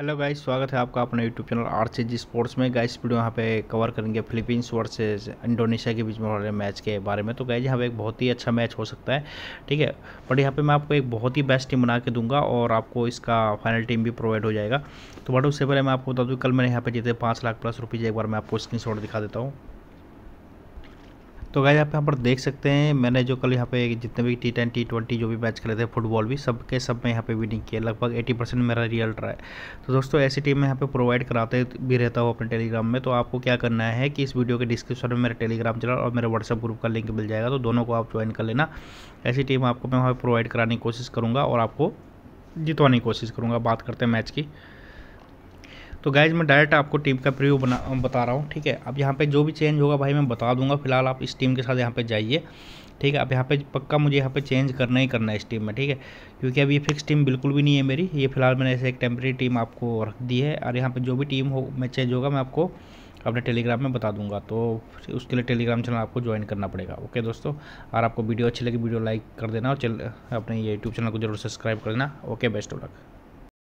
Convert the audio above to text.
hello guys स्वागत है आपका अपना YouTube channel R C G sports में गाइस वीडियो यहाँ पे कवर करेंगे फिलीपींस वर्सेस इंडोनेशिया के बीच में हो रहे मैच के बारे में तो गाइस यहाँ पे एक बहुत ही अच्छा मैच हो सकता है ठीक है बट यहाँ पे मैं आपको एक बहुत ही बेस्ट टीम बना के दूंगा और आपको इसका फाइनल टीम भी प्रोवाइड हो जाएगा तो बट उससे पहले मैं आपको बता दूँ कल मैंने यहाँ पर जीते पाँच लाख प्लस रुपीज़ एक बार मैं आपको स्क्रीन दिखा देता हूँ तो गाइज आप यहाँ पर देख सकते हैं मैंने जो कल यहाँ पे जितने भी टी टेन टी ट्वेंटी जो भी मैच खेले थे फुटबॉल भी सब के सब में यहाँ पे विनिंग किया लगभग एटी परसेंट मेरा रियल है तो दोस्तों ऐसी टीम में यहाँ पे प्रोवाइड कराते भी रहता हूँ अपने टेलीग्राम में तो आपको क्या करना है कि इस वीडियो के डिस्क्रिप्शन में मेरा टेलीग्राम चैनल और मेरे व्हाट्सअप ग्रुप का लिंक मिल जाएगा तो दोनों को आप ज्वाइन कर लेना ऐसी टीम आपको मैं वहाँ पर प्रोवाइड कराने की कोशिश करूँगा और आपको जितवाने की कोशिश करूँगा बात करते हैं मैच की तो गाइज मैं डायरेक्ट आपको टीम का प्रिव्यू बना बता रहा हूँ ठीक है अब यहाँ पे जो भी चेंज होगा भाई मैं बता दूंगा फिलहाल आप इस टीम के साथ यहाँ पे जाइए ठीक है अब यहाँ पे पक्का मुझे यहाँ पे चेंज करना ही करना है इस टीम में ठीक है क्योंकि अब ये फिक्स टीम बिल्कुल भी नहीं है मेरी ये फिलहाल मैंने ऐसे एक टेम्प्रेरी टीम आपको रख दी है और यहाँ पर जो भी टीम हो मैं चेंज होगा मैं आपको अपने टेलीग्राम में बता दूंगा तो उसके लिए टेलीग्राम चैनल आपको ज्वाइन करना पड़ेगा ओके दोस्तों और आपको वीडियो अच्छी लगी वीडियो लाइक कर देना और चल अपने यूट्यूब चैनल को जरूर सब्सक्राइब कर देना ओके बेस्ट ऑफ लक